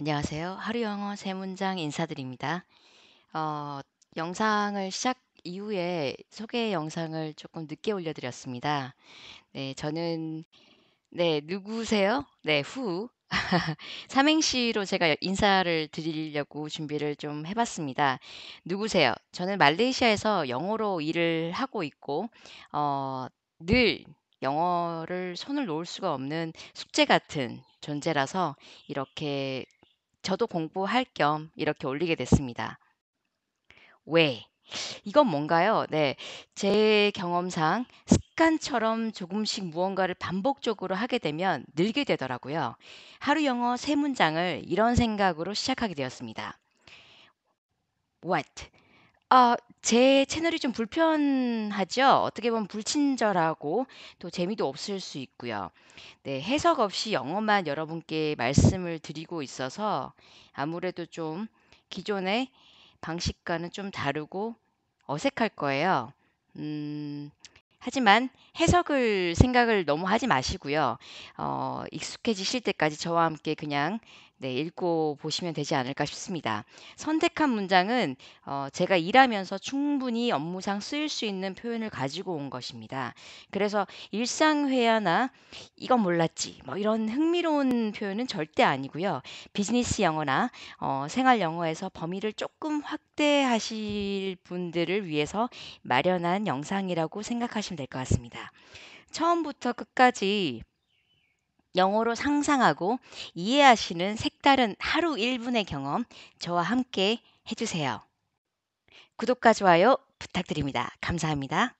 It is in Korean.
안녕하세요. 하루 영어 세 문장 인사드립니다. 어, 영상을 시작 이후에 소개 영상을 조금 늦게 올려드렸습니다. 네, 저는 네 누구세요? 네, 후 삼행시로 제가 인사를 드리려고 준비를 좀 해봤습니다. 누구세요? 저는 말레이시아에서 영어로 일을 하고 있고 어, 늘 영어를 손을 놓을 수가 없는 숙제 같은 존재라서 이렇게 저도 공부할 겸 이렇게 올리게 됐습니다. 왜? 이건 뭔가요? 네. 제 경험상 습관처럼 조금씩 무언가를 반복적으로 하게 되면 늘게 되더라고요. 하루 영어 세 문장을 이런 생각으로 시작하게 되었습니다. What? 아, 제 채널이 좀 불편하죠. 어떻게 보면 불친절하고 또 재미도 없을 수 있고요. 네, 해석 없이 영어만 여러분께 말씀을 드리고 있어서 아무래도 좀 기존의 방식과는 좀 다르고 어색할 거예요. 음, 하지만 해석을 생각을 너무 하지 마시고요. 어, 익숙해지실 때까지 저와 함께 그냥 네, 읽고 보시면 되지 않을까 싶습니다. 선택한 문장은 어, 제가 일하면서 충분히 업무상 쓰일 수 있는 표현을 가지고 온 것입니다. 그래서 일상회화나 이건 몰랐지 뭐 이런 흥미로운 표현은 절대 아니고요. 비즈니스 영어나 어, 생활 영어에서 범위를 조금 확대하실 분들을 위해서 마련한 영상이라고 생각하시면 될 것 같습니다. 처음부터 끝까지 영어로 상상하고 이해하시는 색다른 하루 1분의 경험 저와 함께 해주세요. 구독과 좋아요 부탁드립니다. 감사합니다.